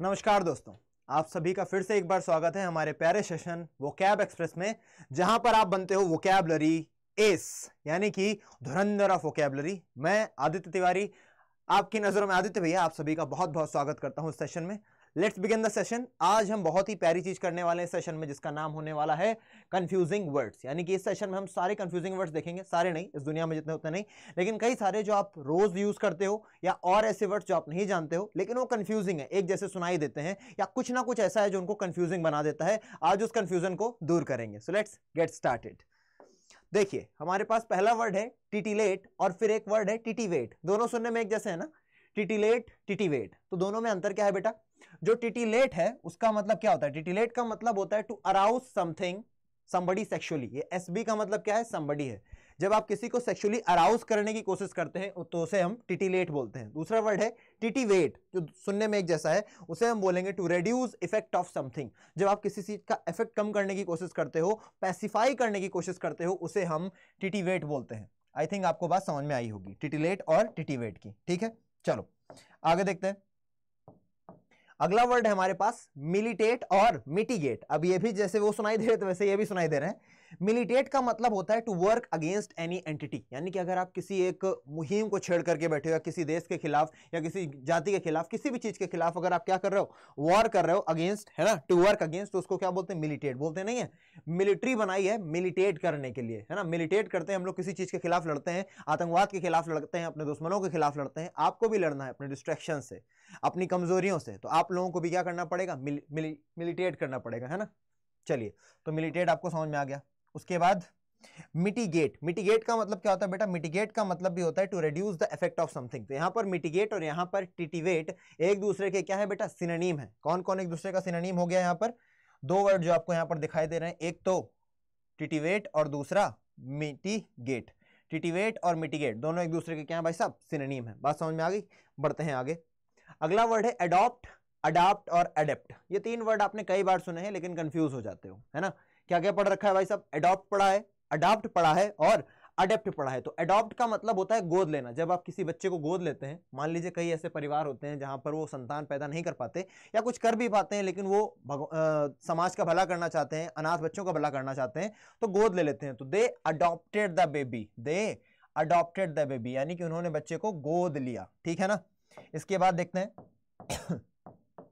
नमस्कार दोस्तों आप सभी का फिर से एक बार स्वागत है हमारे प्यारे सेशन वो कैब एक्सप्रेस में जहां पर आप बनते हो वो कैबलरी एस यानी कि धुरंधर ऑफ वोकैबलरी मैं आदित्य तिवारी आपकी नजरों में आदित्य भैया आप सभी का बहुत बहुत स्वागत करता हूं इस सेशन में लेट्स बिगिन द सेशन आज हम बहुत ही प्यारी चीज करने वाले हैं सेशन में जिसका नाम होने वाला है कंफ्यूजिंग वर्ड्स यानी कि इस सेशन में हम सारे कंफ्यूजिंग वर्ड्स देखेंगे सारे नहीं इस दुनिया में जितने उतने नहीं लेकिन कई सारे जो आप रोज यूज करते हो या और ऐसे वर्ड्स जो आप नहीं जानते हो लेकिन वो कंफ्यूजिंग है एक जैसे सुनाई देते हैं या कुछ ना कुछ ऐसा है जो उनको कंफ्यूजिंग बना देता है आज उस कंफ्यूजन को दूर करेंगे सो लेट्स गेट स्टार्टेड देखिए हमारे पास पहला वर्ड है टिटिलेट और फिर एक वर्ड है टिटीवेट दोनों सुनने में एक जैसे है ना टिटिलेट टिटीवेट तो दोनों में अंतर क्या है बेटा जो टिटिलेट है उसका मतलब क्या होता है टिटिलेट का मतलब होता है to arouse something somebody sexually ये एस बी का मतलब क्या है समबडी है जब आप किसी को सेक्सुअली अराउज करने की कोशिश करते हैं तो उसे हम टिटिलेट बोलते हैं दूसरा वर्ड है टिटिवेट जो सुनने में एक जैसा है उसे हम बोलेंगे to reduce effect of something जब आप किसी चीज का इफेक्ट कम करने की कोशिश करते हो पैसिफाई करने की कोशिश करते हो उसे हम टिटिवेट बोलते हैं आई थिंक आपको बात समझ में आई होगी टिटिलेट और टिटिवेट की ठीक है चलो आगे देखते हैं अगला वर्ड है हमारे पास मिलिटेट और मिटिगेट अब ये भी जैसे वो सुनाई दे रहे तो वैसे ये भी सुनाई दे रहे हैं मिलिटेट का मतलब होता है to work against any entity यानी कि अगर आप किसी एक मुहिम को छेड़ करके बैठे हो या किसी देश के खिलाफ या किसी जाति के खिलाफ किसी भी चीज के खिलाफ अगर आप क्या कर रहे हो वॉर कर रहे हो अगेंस्ट है ना टू वर्क अगेंस्ट उसको क्या बोलते हैं मिलिटेट बोलते नहीं है मिलिट्री बनाई है मिलिटेट करने के लिए है ना मिलिटेट करते हैं हम लोग किसी चीज के खिलाफ लड़ते हैं आतंकवाद के खिलाफ लड़ते हैं अपने दुश्मनों के खिलाफ लड़ते हैं आपको भी लड़ना है अपने डिस्ट्रेक्शन से अपनी कमजोरियों से तो आप लोगों को भी क्या करना पड़ेगा मिलिटेट करना पड़ेगा है ना चलिए तो मिलिटेट आपको समझ में आ गया उसके बाद मिटिगेट मिटिगेट का मतलब क्या होता है बेटा मिटिगेट का मतलब भी होता है to reduce the effect of something तो यहां पर मिटिगेट और यहां पर टिटिवेट एक दूसरे के क्या है बेटा सिनोनिम है कौन कौन एक दूसरे का सिनोनिम हो गया यहां पर दो वर्ड जो आपको यहां पर दिखाई दे रहे हैं एक तो टिटिवेट और दूसरा मिटिगेट टिटिवेट और मिटिगेट दोनों एक दूसरे के क्या है भाई साहब सिनोनिम है बात समझ में आ गई बढ़ते हैं आगे अगला वर्ड है एडॉप्ट अडॉप्ट और एडेप्ट ये तीन वर्ड आपने कई बार सुने हैं लेकिन कंफ्यूज हो जाते हो है ना क्या क्या पढ़ रखा है भाई साहब एडॉप्ट पढ़ा है अडॉप्ट पढ़ा है और अडेप्ट पढ़ा है तो अडॉप्ट का मतलब होता है गोद लेना जब आप किसी बच्चे को गोद लेते हैं मान लीजिए कई ऐसे परिवार होते हैं जहां पर वो संतान पैदा नहीं कर पाते या कुछ कर भी पाते हैं लेकिन वो आ, समाज का भला करना चाहते हैं अनाथ बच्चों का भला करना चाहते हैं तो गोद ले लेते हैं तो they adopted the baby they adopted the baby यानी कि उन्होंने बच्चे को गोद लिया ठीक है ना इसके बाद देखते हैं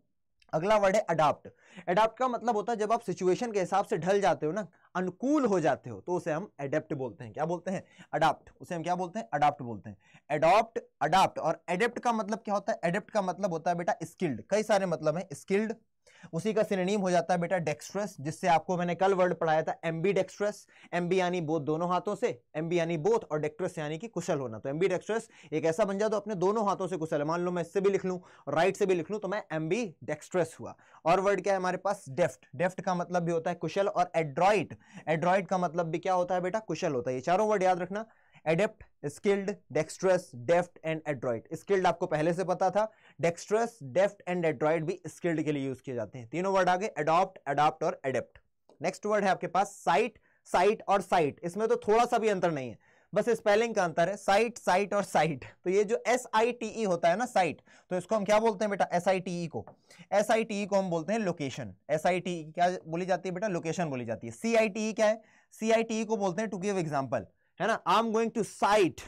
अगला वर्ड है अडाप्ट एडाप्ट का मतलब होता है जब आप सिचुएशन के हिसाब से ढल जाते हो ना अनुकूल हो जाते हो तो उसे हम एडेप्ट बोलते हैं क्या बोलते हैं अडाप्ट उसे हम क्या बोलते हैं अडाप्ट बोलते हैं एडॉप्ट अडाप्ट और एडेप्ट का मतलब क्या होता है एडेप्ट का मतलब होता है बेटा स्किल्ड कई सारे मतलब है स्किल्ड उसी का सिनेम हो जाता है बेटा डेक्स्ट्रस जिससे आपको मैंने कल वर्ड पढ़ाया था एमबी डेक्स्ट्रस एमबी यानी बोथ दोनों हाथों से एमबी यानी बोथ और डेक्ट्रस यानी कि कुशल होना तो एमबी डेक्स्ट्रस एक ऐसा बन जाए तो अपने दोनों हाथों से कुशल मान लो मैं इससे भी लिख लूँ राइट से भी लिख लूँ तो मैं एम्बी डेक्स्ट्रस हुआ और वर्ड क्या है हमारे पास डेफ्ट डेफ्ट का मतलब भी होता है कुशल और एड्रॉइड एड्रॉइड का मतलब भी क्या होता है बेटा कुशल होता है ये चारों वर्ड याद रखना adept skilled dextrous deft and adroit skilled आपको पहले से पता था डेक्स्ट्रस डेफ्ट एंड एड्रॉइड भी स्किल्ड के लिए यूज किए जाते हैं तीनों वर्ड आगे एडॉप्ट एडॉप्ट और एडेप्ट नेक्स्ट वर्ड है आपके पास साइट साइट और साइट इसमें तो थोड़ा सा भी अंतर नहीं है बस स्पेलिंग का अंतर है साइट साइट और साइट तो ये जो एस आई टी ई होता है ना साइट तो इसको हम क्या बोलते हैं बेटा एस आई टी ई को एस आई टी ई को हम बोलते हैं लोकेशन एस आई टी क्या बोली जाती है बेटा लोकेशन बोली जाती है सी आई टी ई क्या है सी आई टी ई को बोलते हैं टू गिव एग्जाम्पल है ना I am going to cite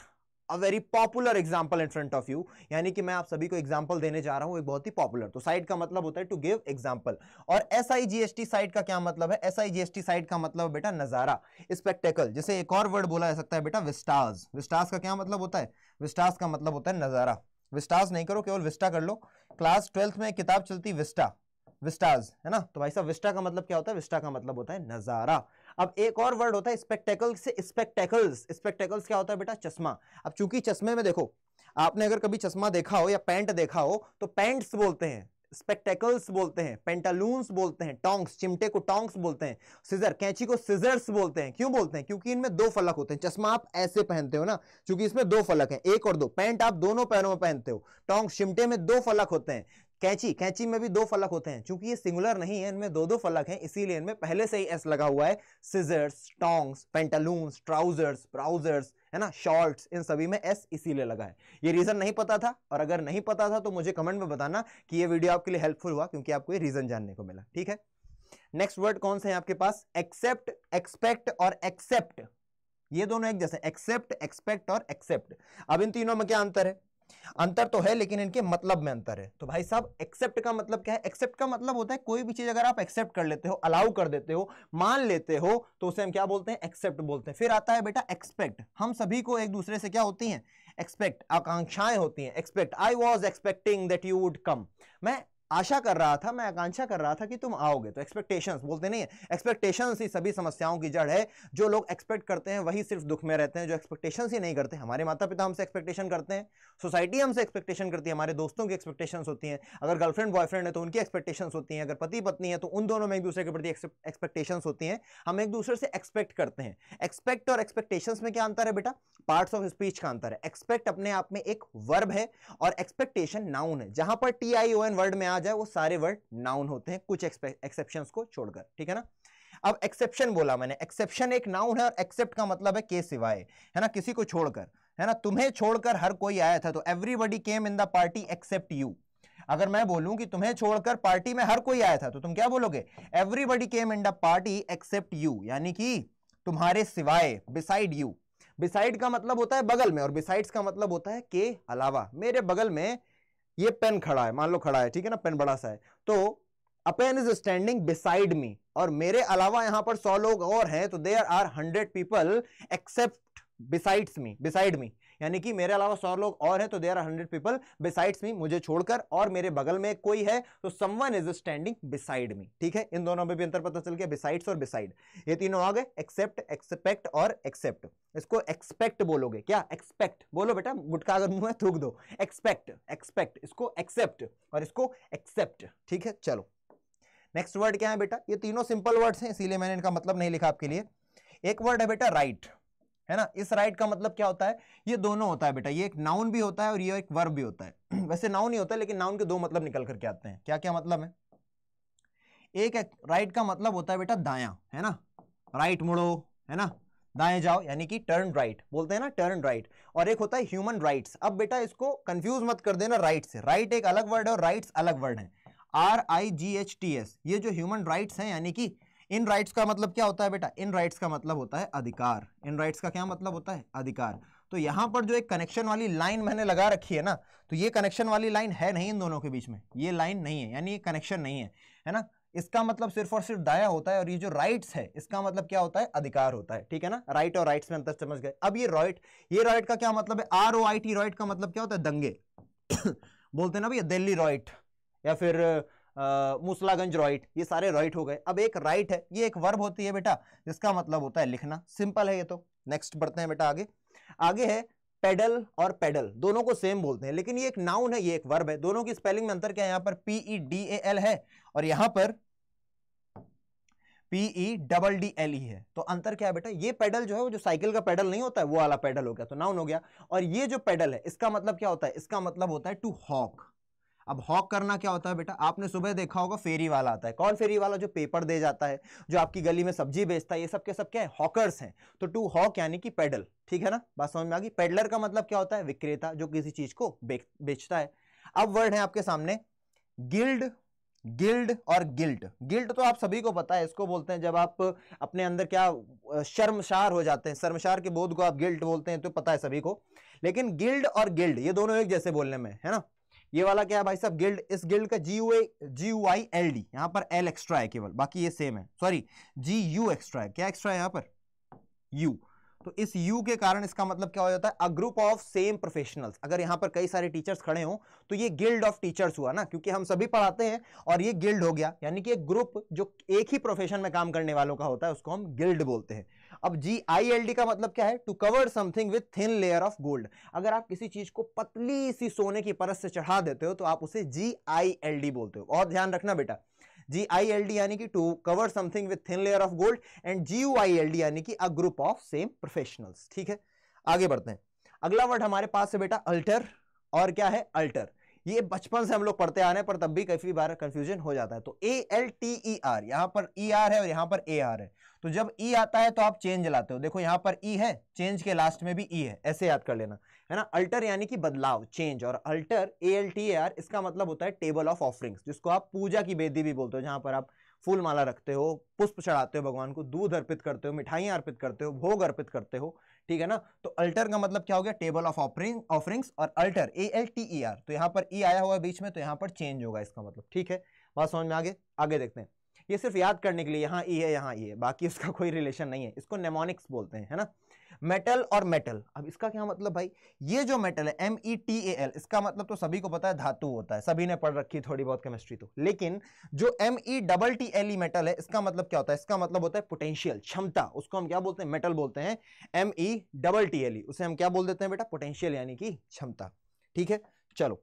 a very popular example in front of you यानी कि मैं आप सभी को एग्जाम्पल देने जा रहा हूं एक बहुत ही पॉपुलर तो साइट का मतलब होता है टू गिव एग्जाम्पल और S I G S T sight का क्या मतलब है S I G S T sight का मतलब बेटा नजारा स्पेक्टेकल जैसे एक और वर्ड बोला जा सकता है बेटा विस्टाज विस्टाज का क्या मतलब होता है विस्टाज का मतलब होता है नजारा विस्टाज नहीं करो केवल विस्टा कर लो क्लास ट्वेल्थ में किताब चलती विस्टा विस्टाज है ना तो भाई साहब विस्टा का मतलब क्या होता है विस्टा का मतलब होता है नजारा अब एक और वर्ड होता है स्पेक्टेकल से स्पेक्टेकल्स स्पेक्टेकल्स क्या होता है बेटा चश्मा अब चूंकि चश्मे में देखो आपने अगर कभी चश्मा देखा हो या पैंट देखा हो तो पैंट्स बोलते हैं स्पेक्टेकल्स बोलते हैं पेंटालून्स बोलते हैं टोंग्स चिमटे को टोंग्स बोलते हैं सीजर कैंची को सीजर्स बोलते हैं क्यों बोलते हैं क्योंकि इनमें दो फलक होते हैं चश्मा आप ऐसे पहनते हो ना क्योंकि इसमें दो फलक हैं एक और दो पैंट आप दोनों पैरों में पहनते हो टोंग्स चिमटे में दो फलक होते हैं कैंची कैंची में भी दो फलक होते हैं चूंकि ये सिंगुलर नहीं है इनमें दो दो फलक हैं इसीलिए इनमें पहले से ही एस लगा हुआ है scissors tongs pantaloons trousers browsers है ना शॉर्ट्स इन सभी में एस इसीलिए लगा है ये रीजन नहीं पता था और अगर नहीं पता था तो मुझे कमेंट में बताना कि ये वीडियो आपके लिए हेल्पफुल हुआ क्योंकि आपको ये रीजन जानने को मिला ठीक है नेक्स्ट वर्ड कौन से है आपके पास एक्सेप्ट एक्सपेक्ट और एक्सेप्ट ये दोनों एक जैसे एक्सेप्ट एक्सपेक्ट और एक्सेप्ट अब इन तीनों में क्या अंतर है अंतर तो है लेकिन इनके मतलब में अंतर है तो भाई साहब एक्सेप्ट का मतलब क्या है एक्सेप्ट का मतलब होता है कोई भी चीज अगर आप एक्सेप्ट कर लेते हो अलाउ कर देते हो मान लेते हो तो उसे हम क्या बोलते हैं एक्सेप्ट बोलते हैं फिर आता है बेटा एक्सपेक्ट हम सभी को एक दूसरे से क्या होती हैं एक्सपेक्ट आकांक्षाएं होती हैं expect I was expecting that you would come मैं आशा कर रहा था मैं आकांक्षा कर रहा था कि तुम आओगे तो एक्सपेक्टेशंस बोलते नहीं है एक्सपेक्टेशंस ही सभी समस्याओं की जड़ है जो लोग एक्सपेक्ट करते हैं वही सिर्फ दुख में रहते हैं जो एक्सपेक्टेशंस ही नहीं करते हमारे माता पिता हमसे एक्सपेक्टेशन करते हैं सोसाइटी हमसे एक्सपेक्टेशन करती है हमारे दोस्तों की एक्सपेक्टेशंस होती हैं अगर गर्लफ्रेंड बॉयफ्रेंड है तो उनकी एक्सपेक्टेशंस होती हैं अगर पति पत्नी है तो उन दोनों में एक दूसरे के प्रति एक्सपेक्टेशंस होती हैं हम एक दूसरे से एक्सपेक्ट करते हैं एक्सपेक्ट और एक्सपेक्टेशंस में क्या अंतर है बेटा पार्ट्स ऑफ स्पीच का अंतर है एक्सपेक्ट अपने आप में एक वर्ब है और एक्सपेक्टेशन नाउन है जहां पर T I O N word में आ जाए वो सारे वर्ड नाउन होते हैं कुछ एक्सेप्शन को छोड़कर ठीक है ना अब एक्सेप्शन बोला मैंने एक्सेप्शन एक नाउन है और एक्सेप्ट का मतलब है के सिवाय है ना किसी को छोड़कर है ना तुम्हें छोड़कर हर कोई आया था तो everybody came in the party except you अगर मैं बोलूं कि तुम्हें छोड़कर पार्टी में हर कोई आया था तो तुम क्या बोलोगे everybody came in the party except you यानी कि तुम्हारे सिवाय बिसाइड यू बिसाइड का मतलब होता है बगल में और बिसाइड्स का मतलब होता है के अलावा मेरे बगल में ये पेन खड़ा है मान लो खड़ा है ठीक है ना पेन बड़ा सा है तो a pen is standing beside me और मेरे अलावा यहां पर सौ लोग और हैं तो there are hundred people except besides me beside me यानी कि मेरे अलावा सौ लोग और हैं तो there are hundred people besides me मुझे छोड़कर और मेरे बगल में कोई है तो someone is standing beside me ठीक है इन दोनों में भी अंतर पता चल गया बिसाइड्स और बिसाइड ये तीनों आ गए एक्सेप्ट एक्सपेक्ट और एक्सेप्ट इसको एक्सपेक्ट बोलोगे क्या एक्सपेक्ट बोलो बेटा गुटका अगर मुंह है थूक दो एक्सपेक्ट एक्सपेक्ट इसको एक्सेप्ट और इसको एक्सेप्ट ठीक है चलो नेक्स्ट वर्ड क्या है बेटा ये तीनों सिंपल वर्ड्स हैं इसीलिए मैंने इनका मतलब नहीं लिखा आपके लिए एक वर्ड है बेटा राइट right. है ना इस राइट का मतलब क्या होता है ये दोनों होता है बेटा ये एक नाउन भी होता है और ये एक वर्ब भी होता है वैसे नाउन ही होता है लेकिन नाउन के दो मतलब निकल करके आते हैं क्या क्या मतलब है एक एक राइट का मतलब होता है बेटा दाया है ना राइट मुड़ो है ना दाएं जाओ यानी कि टर्न राइट बोलते हैं ना टर्न राइट और एक होता है ह्यूमन राइट्स अब बेटा इसको कंफ्यूज मत कर देना राइट से राइट एक अलग वर्ड है और राइट्स अलग वर्ड है R I G H T S ये जो ह्यूमन राइट्स हैं यानी कि इन राइट्स का मतलब क्या होता है बेटा इन राइट्स का मतलब होता है अधिकार इन राइट्स का क्या मतलब होता है अधिकार तो यहां पर जो एक कनेक्शन वाली लाइन मैंने लगा रखी है ना तो ये कनेक्शन वाली लाइन है नहीं इन दोनों के बीच में ये लाइन नहीं है यानी ये कनेक्शन नहीं है है ना इसका मतलब सिर्फ और सिर्फ दाया होता है और ये जो राइट्स है इसका मतलब क्या होता है अधिकार होता है ठीक है ना राइट और राइट्स में अंतर समझ गए अब ये रॉइट ये रॉइट का क्या मतलब है आर ओ आई टी रॉइट का मतलब क्या होता है दंगे बोलते ना भैया दिल्ली रॉइट या फिर मूसलागंज रॉइट ये सारे रॉइट हो गए अब एक राइट है ये एक वर्ब होती है बेटा जिसका मतलब होता है लिखना सिंपल है ये तो नेक्स्ट बढ़ते हैं बेटा आगे आगे है पेडल और पेडल दोनों को सेम बोलते हैं लेकिन ये एक नाउन है ये एक वर्ब है दोनों की स्पेलिंग में अंतर क्या है यहां पर पीई डी ए एल है और यहां पर P E double D L E है तो अंतर क्या है बेटा ये पेडल जो है वो जो साइकिल का पेडल नहीं होता है वो वाला पेडल हो गया तो नाउन हो गया और ये जो पेडल है इसका मतलब क्या होता है इसका मतलब होता है टू हॉक अब हॉक करना क्या होता है बेटा आपने सुबह देखा होगा फेरी वाला आता है कौन फेरी वाला जो पेपर दे जाता है जो आपकी गली में सब्जी बेचता है ये सब के सब क्या है हॉकर्स हैं तो टू हॉक यानी कि पेडल ठीक है ना बात समझ में आ गई पेडलर का मतलब क्या होता है विक्रेता जो किसी चीज को बेचता है अब वर्ड है आपके सामने गिल्ड गिल्ड और गिल्ट गिल्ट तो आप सभी को पता है इसको बोलते हैं जब आप अपने अंदर क्या शर्मशार हो जाते हैं शर्मशार के बोध को आप गिल्ट बोलते हैं तो पता है सभी को लेकिन गिल्ड और गिल्ड ये दोनों एक जैसे बोलने में है ना ये वाला क्या है भाई साहब गिल्ड इस गिल्ड का G U G U I L D यहां पर एल एक्स्ट्रा है केवल बाकी ये सेम है सॉरी जी यू एक्स्ट्रा है क्या एक्स्ट्रा है यहां पर यू तो इस यू के कारण इसका मतलब क्या हो जाता है a group of same professionals अगर यहां पर कई सारे टीचर्स खड़े हो तो ये गिल्ड ऑफ टीचर्स हुआ ना क्योंकि हम सभी पढ़ाते हैं और ये गिल्ड हो गया यानी कि एक ग्रुप जो एक ही प्रोफेशन में काम करने वालों का होता है उसको हम गिल्ड बोलते हैं अब जी आई एल डी का मतलब क्या है to cover something with thin layer of gold अगर आप किसी चीज को पतली सी सोने की परत से चढ़ा देते हो तो आप उसे जी आई एल डी बोलते हो और ध्यान रखना बेटा जी आई एल डी यानी कि to cover something with thin layer of gold and G U I L D यानी कि a group of same professionals ठीक है आगे बढ़ते हैं अगला वर्ड हमारे पास है बेटा अल्टर और क्या है अल्टर ये बचपन से हम लोग पढ़ते आ रहे हैं पर तब भी काफी बार कंफ्यूजन हो जाता है तो A L T E R यहां पर ई e आर है और यहां पर ए आर है तो जब ई e आता है तो आप चेंज लाते हो देखो यहाँ पर ई e है चेंज के लास्ट में भी ई e है ऐसे याद कर लेना है ना अल्टर यानी कि बदलाव चेंज और alter A L T A R इसका मतलब होता है टेबल ऑफ ऑफरिंग्स जिसको आप पूजा की बेदी भी बोलते हो जहां पर आप फूल माला रखते हो पुष्प चढ़ाते हो भगवान को दूध अर्पित करते हो मिठाइयां अर्पित करते हो भोग अर्पित करते हो ठीक है ना तो अल्टर का मतलब क्या हो गया टेबल ऑफ ऑफरिंग ऑफरिंग्स और alter A L T E R तो यहाँ पर ई आया हुआ बीच में तो यहाँ पर चेंज होगा इसका मतलब ठीक है बात समझ में आगे आगे देखते हैं ये सिर्फ याद करने के लिए यहाँ ई है यहाँ ई है बाकी इसका कोई रिलेशन नहीं है इसको नेमोनिक्स बोलते हैं है ना मेटल और मेटल अब इसका क्या मतलब भाई ये जो मेटल है M E T A L इसका मतलब तो सभी को पता है धातु होता है सभी ने पढ़ रखी है थोड़ी बहुत केमिस्ट्री तो लेकिन जो M E double T L E mettle है इसका मतलब क्या होता है इसका मतलब होता है पोटेंशियल क्षमता उसको हम क्या बोलते हैं मेटल बोलते हैं M E double T L E उसे हम क्या बोल देते हैं बेटा पोटेंशियल यानी कि क्षमता ठीक है चलो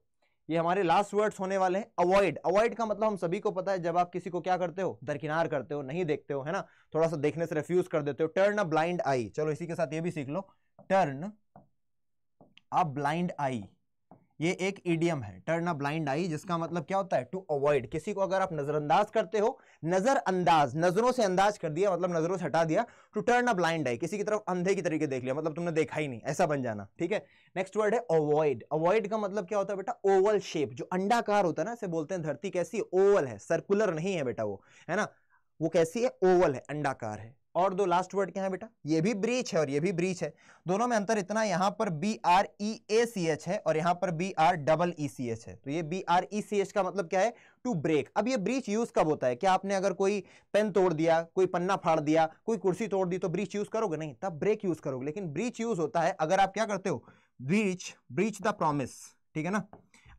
ये हमारे लास्ट वर्ड्स होने वाले हैं अवॉइड अवॉइड का मतलब हम सभी को पता है जब आप किसी को क्या करते हो दरकिनार करते हो नहीं देखते हो है ना थोड़ा सा देखने से रेफ्यूज कर देते हो टर्न अ ब्लाइंड आई चलो इसी के साथ ये भी सीख लो टर्न अ ब्लाइंड आई ये एक ईडियम है टर्न अ ब्लाइंड आई जिसका मतलब क्या होता है टू अवॉइड किसी को अगर आप नजरअंदाज करते हो नजरअंदाज नजरों से अंदाज कर दिया मतलब नजरों से हटा दिया to turn a blind eye किसी की तरफ अंधे की तरीके देख लिया मतलब तुमने देखा ही नहीं ऐसा बन जाना ठीक है नेक्स्ट वर्ड है अवॉइड अवॉइड का मतलब क्या होता है बेटा ओवल शेप जो अंडाकार होता है ना इसे बोलते हैं धरती कैसी ओवल है सर्कुलर नहीं है बेटा वो है ना वो कैसी है ओवल है अंडाकार है और दो लास्ट वर्ड क्या है बेटा ये भी ब्रीच है और ये भी ब्रीच है दोनों में अंतर इतना यहाँ पर B R E A C H है और यहाँ पर B R double E C H है तो ये B R E C H का मतलब क्या है टू ब्रेक अब ये ब्रीच यूज कब होता है क्या आपने अगर कोई पेन तोड़ दिया कोई पन्ना फाड़ दिया कोई कुर्सी तोड़ दी तो ब्रीच यूज करोगे नहीं तब ब्रेक यूज करोगे लेकिन ब्रीच यूज होता है अगर आप क्या करते हो ब्रीच ब्रीच द प्रोमिस ठीक है ना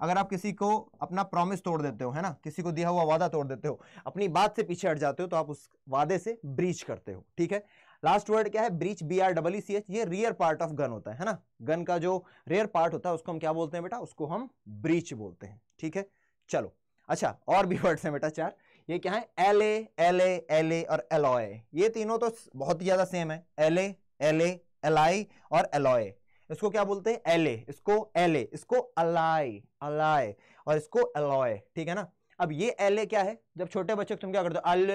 अगर आप किसी को अपना प्रॉमिस तोड़ देते हो है ना किसी को दिया हुआ वादा तोड़ देते हो अपनी बात से पीछे हट जाते हो तो आप उस वादे से ब्रीच करते हो ठीक है लास्ट वर्ड क्या है breech B R double C H ये रियर पार्ट ऑफ गन होता है ना गन का जो रेयर पार्ट होता है उसको हम क्या बोलते हैं बेटा उसको हम ब्रीच बोलते हैं ठीक है चलो अच्छा और भी वर्ड्स हैं बेटा चार ये क्या है L A L A L A और एलॉय ये तीनों तो बहुत ही ज्यादा सेम है L A L A L I और एलॉय इसको क्या बोलते हैं एले इसको एले इसको अलाय अलाय और इसको अलॉय ठीक है ना अब ये एल ए क्या है जब छोटे बच्चे तुम क्या करते हो अल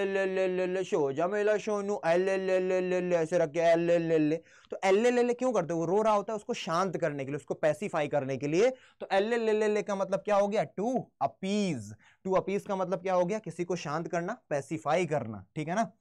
ऐसे रख के एल एल तो एल एल क्यों करते हो रो रहा होता है उसको शांत करने के लिए उसको पैसिफाई करने के लिए तो एल एल एल का मतलब क्या हो गया टू अपीज टू अपीज का मतलब क्या हो गया किसी को शांत करना पैसिफाई करना ठीक है ना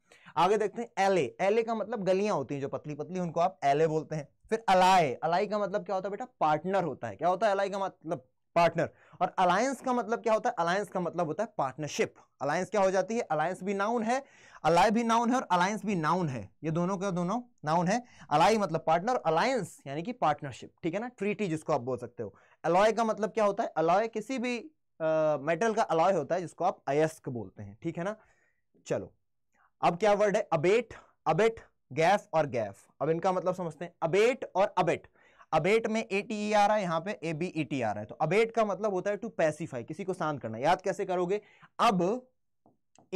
आगे देखते हैं एल ए एल ए का मतलब गलियां होती हैं जो पतली पतली उनको आप एल ए बोलते हैं फिर अलाय अलाई का मतलब क्या होता है बेटा पार्टनर होता है क्या होता है अलाई का मतलब पार्टनर और अलायंस का मतलब क्या होता है अलायंस का मतलब होता है पार्टनरशिप अलायंस क्या हो जाती है अलायंस भी नाउन है अलाय भी नाउन है और अलायंस भी नाउन है ये दोनों का दोनों नाउन है अलाई मतलब पार्टनर अलायंस यानी कि पार्टनरशिप ठीक है ना ट्रीटी जिसको आप बोल सकते हो अलॉय का मतलब क्या होता है अलॉय किसी भी मेटल uh, का अलॉय होता है जिसको आप अयस्क बोलते हैं ठीक है ना चलो अब क्या वर्ड है अबेट अबेट गैफ और गैफ अब इनका मतलब समझते हैं अबेट और अबेट अबेट में ए टी ई आ रहा है यहां पे ए बी ई टी आ रहा है तो अबेट का मतलब होता है टू पैसिफाई किसी को शांत करना याद कैसे करोगे अब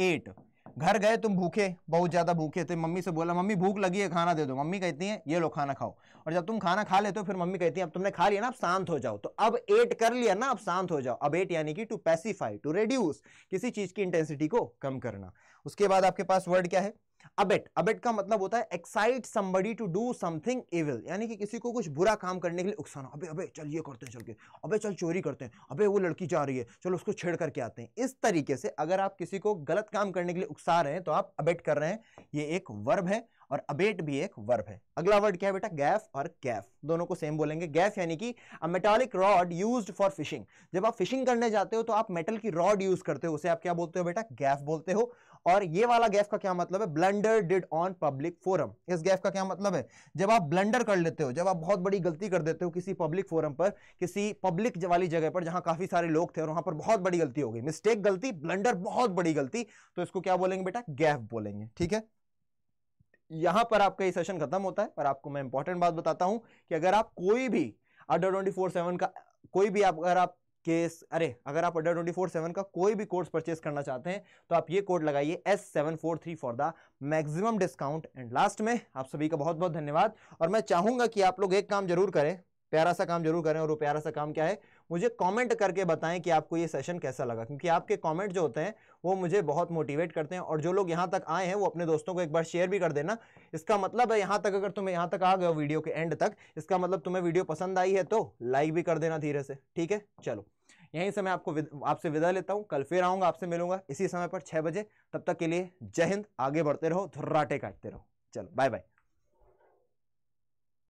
एट घर गए तुम भूखे बहुत ज्यादा भूखे थे मम्मी से बोला मम्मी भूख लगी है खाना दे दो मम्मी कहती है ये लो खाना खाओ और जब तुम खाना खा लेते हो फिर मम्मी कहती है अब तुमने खा लिया ना अब शांत हो जाओ तो अब एट कर लिया ना अब शांत हो जाओ अब एट यानी कि टू पैसिफाई टू रेड्यूस किसी चीज की इंटेंसिटी को कम करना उसके बाद आपके पास वर्ड क्या है अबेट अबेट का मतलब होता है excite somebody to do something evil यानी कि किसी को कुछ बुरा काम करने के लिए उकसाना अबे अबे चल ये करते हैं चल के अबे चल चोरी करते हैं अबे वो लड़की जा रही है चलो उसको छेड़ करके आते हैं इस तरीके से अगर आप किसी को गलत काम करने के लिए उकसा रहे हैं तो आप अबेट कर रहे हैं ये एक वर्ब है और अबेट भी एक वर्ब है अगला वर्ड क्या है बेटा गैफ और कैफ दोनों को सेम बोलेंगे गैफ यानी कि metallic rod used for fishing जब आप फिशिंग करने जाते हो तो आप मेटल की रॉड यूज करते हो उसे आप क्या बोलते हो बेटा गैफ बोलते हो और ये वाला गैफ का क्या मतलब है blunder did on public forum इस गैफ का क्या मतलब है जब आप ब्लेंडर कर लेते हो जब आप बहुत बड़ी गलती कर देते हो किसी पब्लिक फोरम पर किसी पब्लिक वाली जगह पर जहां काफी सारे लोग थे और वहां पर बहुत बड़ी गलती हो गई मिस्टेक गलती ब्लेंडर बहुत बड़ी गलती तो इसको क्या बोलेंगे बेटा गैफ बोलेंगे ठीक है यहां पर आपका ये सेशन खत्म होता है और आपको मैं इंपॉर्टेंट बात बताता हूं कि अगर आप कोई भी अडर ट्वेंटी फोर सेवन का कोई भी आप अगर आप केस अरे अगर आप अड्डा ट्वेंटी फोर सेवन का कोई भी कोर्स परचेस करना चाहते हैं तो आप ये कोड लगाइए S seven four three for the maximum discount and last में आप सभी का बहुत बहुत धन्यवाद और मैं चाहूंगा कि आप लोग एक काम जरूर करें प्यारा सा काम जरूर करें और वो प्यारा सा काम क्या है मुझे कमेंट करके बताएं कि आपको ये सेशन कैसा लगा क्योंकि आपके कमेंट जो होते हैं वो मुझे बहुत मोटिवेट करते हैं और जो लोग यहाँ तक आए हैं वो अपने दोस्तों को एक बार शेयर भी कर देना इसका मतलब है यहाँ तक अगर तुम्हें यहाँ तक आ गए वीडियो के एंड तक इसका मतलब तुम्हें वीडियो पसंद आई है तो लाइक भी कर देना धीरे से ठीक है चलो यहीं से मैं आपको विद, आपसे विदा लेता हूँ कल फिर आऊँगा आपसे मिलूंगा इसी समय पर छः बजे तब तक के लिए जय हिंद आगे बढ़ते रहो धुर्राटे काटते रहो चलो बाय बाय